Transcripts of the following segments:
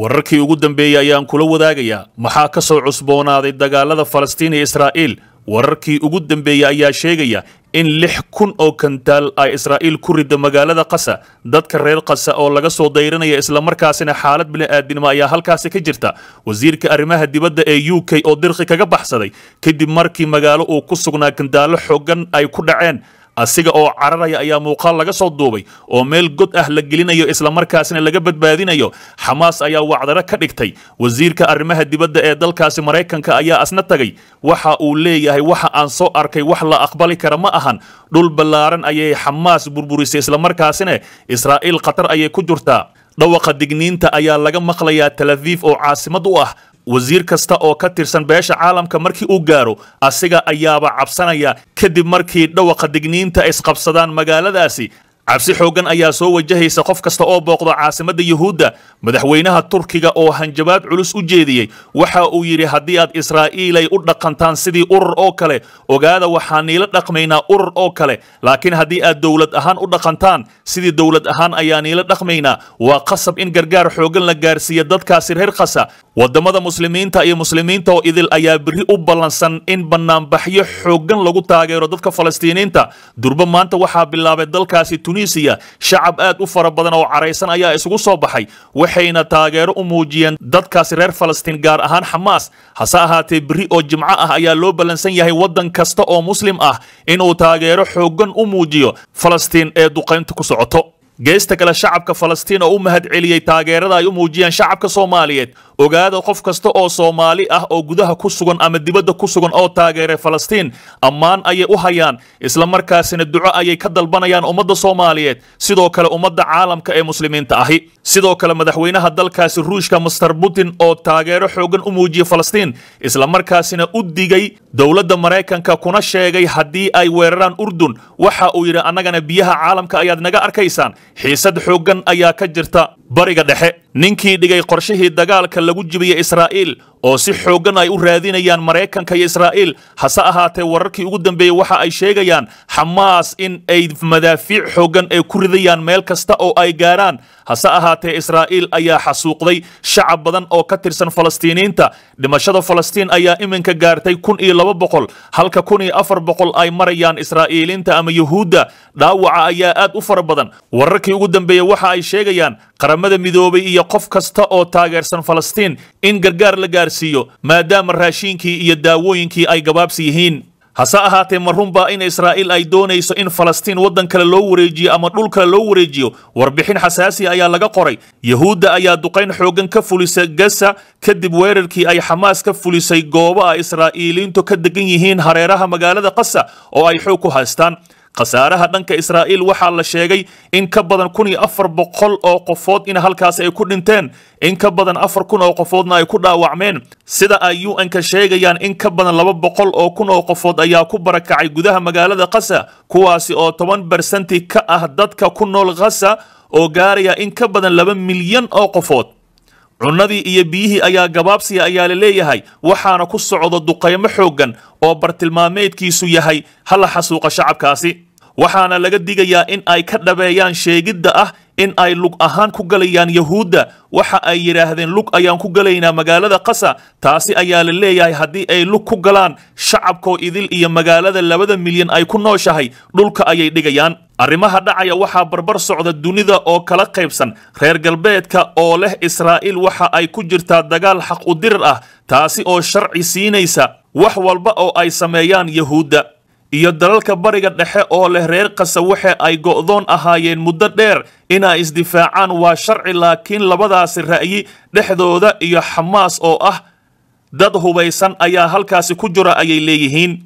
wararkii ugu dambeeyey ayaan kula wadaagayaa maxaa ka soo cusboonaaday dagaalada falastiin iyo israa'iil wararkii ugu dambeeyey ayaa sheegaya in lix kun oo kantaal ay israa'iil ku ridda magaalada qasa dadka reer qasa oo laga soo dayranaya islamarkaasina xaalad bini'aadnimo ayaa halkaasi ka jirta wasiirka arrimaha dibadda ee u k oo dirqi kaga baxsaday kadib markii magaalo uu ku sugnaa kandaallo xoogan ay ku dhaceen asiga oo cararaya ayaa muuqaal laga soo duubay oo meel god ah la gelinayo islamarkaasina laga badbaadinayo xamaas ayaa wacdaro ka dhigtay wasiirka arrimaha dibadda ee dalkaasi maraykanka ayaa asna tagay waxa uu leeyahay waxa aan soo arkay wax la aqbali kara ma ahan dhul ballaaran ayay xamaas burburisay islamarkaasina israa'iil khatar ayay ku jirtaa dhawaqa digniinta ayaa laga maqlayaa talafiif oo caasimad u ah wasiir kasta oo ka tirsan beesha caalamka markii uu gaaro asiga ayaaba cabsanaya kadib markii dhawaqa digniinta isqabsadaan magaaladaasi cabsi xooggan ayaa soo wajahaysa qof kasta oo booqda caasimadda yuhuudda madaxweynaha turkiga oo hanjabaad culus u jeediyey waxa uu yidhi haddii aad israa'iil ay u dhaqantaan sidii urur oo kale ogaada waxaan niila dhaqmaynaa urur oo kale laakiin haddii aad dowlad ahaan u dhaqantaan sidii dowlad ahaan ayaa niila dhaqmaynaa waa qasab in gargaar xooggan la gaarsiiya dadkaasi reer khasa waddamada muslimiinta iyo muslimiinta oo idil ayaa biri u ballansan in bannaanbaxyo xooggan lagu taageero dadka falastiiniinta durbo maanta waxaa bilaabay dalkaasi tunisiya shacab aad u fara badan oo caraysan ayaa isugu soo baxay waxayna taageero u muujiyeen dadkaasi reer falastiin gaar ahaan xamaas hase ahaatee berri oo jimco ah ayaa loo ballansan yahay waddan kasta oo muslim ah inuu taageero xooggan u muujiyo falastiin ee duqaynta ku socoto geesta kale shacabka falastiin oo u mahad celiyey taageerada ay u muujiyeen shacabka soomaaliyeed ogaada qof kasta oo soomaali ah oo gudaha ku sugan ama dibadda ku sugan oo taageeray falastiin ammaan ayay u hayaan isla markaasina duco ayay ka dalbanayaan ummadda soomaaliyeed sidoo kale ummadda caalamka ee muslimiinta ahi sidoo kale madaxweynaha dalkaasi ruushka master putin oo taageero xooggan u muujiyey falastiin islamarkaasina u digay dowladda maraykanka kuna sheegay haddii ay weeraraan urdun waxa uu yidhi annagana biyaha caalamka ayaad naga arkaysaan xiisad xooggan ayaa ka jirta bariga dhexe ninkii dhigay qorshihii dagaalka lagu jibiyey israa'iil oo si xooggan ay u raadinayaan maraykanka iyo israa'iil hase ahaatee wararkii ugu dambeeyey waxa ay sheegayaan xamaas in ay madaafiic xooggan ay ku ridayaan meel kasta oo ay gaaraan hase ahaatee israa'iil ayaa xasuuqday shacab badan oo ka tirsan falastiiniinta dhimashada falastiin ayaa iminka gaartay kun iyo laba boqol halka kun iyo afar boqol ay marayaan israa'iiliinta ama yuhuudda dhaawaca ayaa aad u fara badan wararkii ugu dambeeyey waxa ay sheegayaan qaramada midoobay iyo qof kasta oo taageersan falastiin in gargaar la gaarsiiyo maadaama raashiinkii iyo daawooyinkii ay gabaabsi yihiin hase ahaatee ma in israa'iil ay doonayso in falastiin waddan kale loo wareejiyo ama dhul kale loo wareejiyo warbixin xasaasiya ayaa laga qoray yahuudda ayaa duqayn xooggan ka fulisa gaza kadib weerarkii ay xamaas ka fulisay goobo a israa'iiliintu ka degan yihiin hareeraha magaalada qasa oo ay xoog ku haystaan khasaaraha dhanka israa'iil waxaa la sheegay in ka badan kun iyo afar boqol oo qofood in halkaasi ay ku dhinteen in ka badan afar kun oo qofoodna ay ku dhaawacmeen sida ay u-n-ka sheegayaan in ka badan laba boqol oo kun oo qofood ayaa ku barakacay gudaha magaalada khasa kuwaasi oo toban barsanti ka ah dadka ku nool khasa oo gaaraya in ka badan laba milyan oo qofood cunnadii iyo biyihii ayaa gabaabsiya ayaa la leeyahay waxaana ku socda duqaymo xooggan oo bartilmaameedkiisu yahay ha la xasuuqa shacabkaasi waxaana laga digayaa in ay ka dhabeeyaan sheegidda ah in ay lug ahaan ku galayaan yahuudda waxa ay yidhaahdeen lug ayaan ku galaynaa magaalada qasa taasi ayaa la leeyahay haddii ay lug ku galaan shacabkoo idil iyo magaalada labada milyan ay ku nooshahay dhulka ayay dhigayaan arrimaha dhacaya waxaa barbar socda dunida oo kala qaybsan reer galbeedka oo leh israa'iil waxa ay ku jirtaa dagaal xaq u dirir ah taasi oo sharci siinaysa wax walba oo ay sameeyaan yahuudda iyo dalalka bariga dhexe oo leh reer kasa waxa ay go'doon ahaayeen muddo dheer inay isdifaacaan waa sharci laakiin labadaasi ra'yi dhexdooda iyo xamaas oo ah dad hubaysan ayaa halkaasi ku jira ayay leeyihiin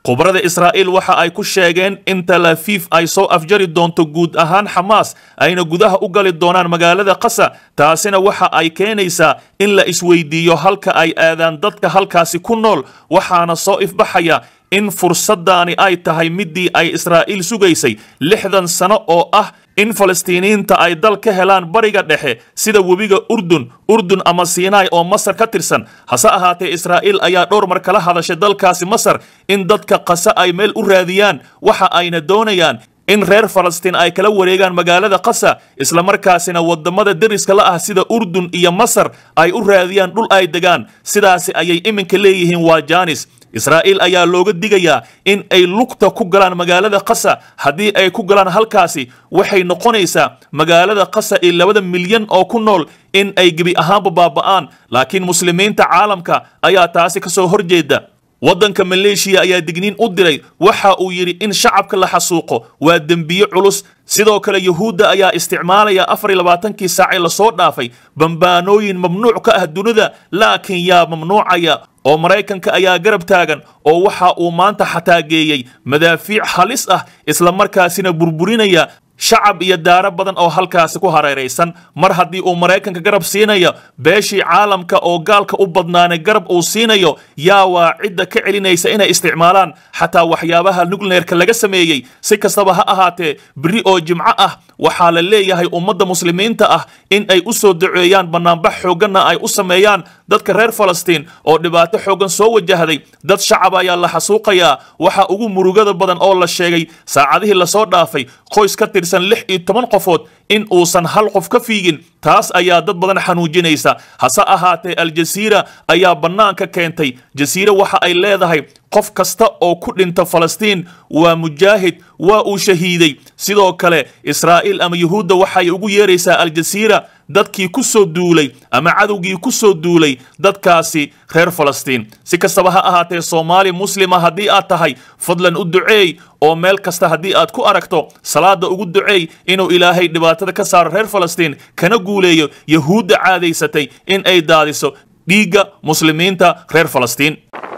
khubrada israa'iil waxa ay ku sheegeen in talafiif ay soo afjari doonto guud ahaan xamaas ayna gudaha u gali doonaan magaalada qasa taasina waxa ay keenaysaa in la isweydiiyo halka ay aadaan dadka halkaasi ku nool waxaana soo ifbaxaya in fursadaani ay tahay midii ay israa'iil sugaysay lixdan sano oo ah in falastiiniyiinta ay dal ka helaan bariga dhexe sida webiga urdun urdun ama siinaai oo masar ka tirsan hase ahaatee israa'iil ayaa dhowr mar kala hadashay dalkaasi masar in dadka kase ay meel u raadiyaan waxa ayna doonayaan in reer falastiin ay kala wareegaan magaalada kasa islamarkaasina wadamada deriska la ah sida urdun iyo masar ay u raadiyaan dhul ay degaan sidaasi ayay iminka leeyihiin waa jaanis israa'iil ayaa looga digayaa in ay lugta ku galaan magaalada qasa haddii ay ku galaan halkaasi waxay noqonaysaa magaalada kasa ee labada milyan oo ku nool in ay gebi ahaanba baaba'aan laakiin muslimiinta caalamka ayaa taasi ka soo horjeeda waddanka maleeshiya ayaa digniin u diray waxa uu yidhi in shacabka la xasuuqo waa dembiyo culus sidoo kale yuhuudda ayaa isticmaalaya afar labaatankii saacee lasoo dhaafay bambaanooyin mamnuuc ka ah dunida laakiin yaa mamnuucaya oo maraykanka ayaa garab taagan oo waxa uu maanta xataa geeyey madaafiic halis ah isla markaasina burburinaya shacab iyo daaro badan oo halkaasi ku hareeraysan mar haddii uu maraykanka garab siinayo beeshii caalamka oo gaalka u badnaanay garab uu siinayo yaa waa cidda ka celinaysa inay isticmaalaan xataa waxyaabaha nucleerka laga sameeyey si kastaba ha ahaatee beri oo jimco ah waxaa la leeyahay ummadda muslimiinta ah in ay u soo duceeyaan bannaanbax xooggana ay u sameeyaan dadka reer falastiin oo dhibaato xooggan soo wajahday dad shacab ayaa la xasuuqayaa waxaa ugu murugada badan oo la sheegay saacadihii lasoo dhaafay qoys ka tirsan lix iyo toban qofood in uusan hal qof ka fiigin taas ayaa dad badan xanuujinaysa hase ahaatee aljasiira ayaa bannaanka keentay jasiira waxa ay leedahay qof kasta oo ku dhinta falastiin waa mujaahid waa uu shahiiday sidoo kale israa'iil ama yuhuudda waxay ugu yeeraysaa aljasiira dadkii ku soo duulay ama cadowgii ku soo duulay dadkaasi reer falastiin si kastaba ha ahaatee soomaali muslima ah, haddii aad tahay fadlan u duceey oo meel kasta haddii aad ku aragto salaada ugu duceey inuu ilaahay dhibaatada ka saaro reer falastiin kana guuleeyo yahuudda caadaysatay in ay daadiso dhiigga muslimiinta reer falastiin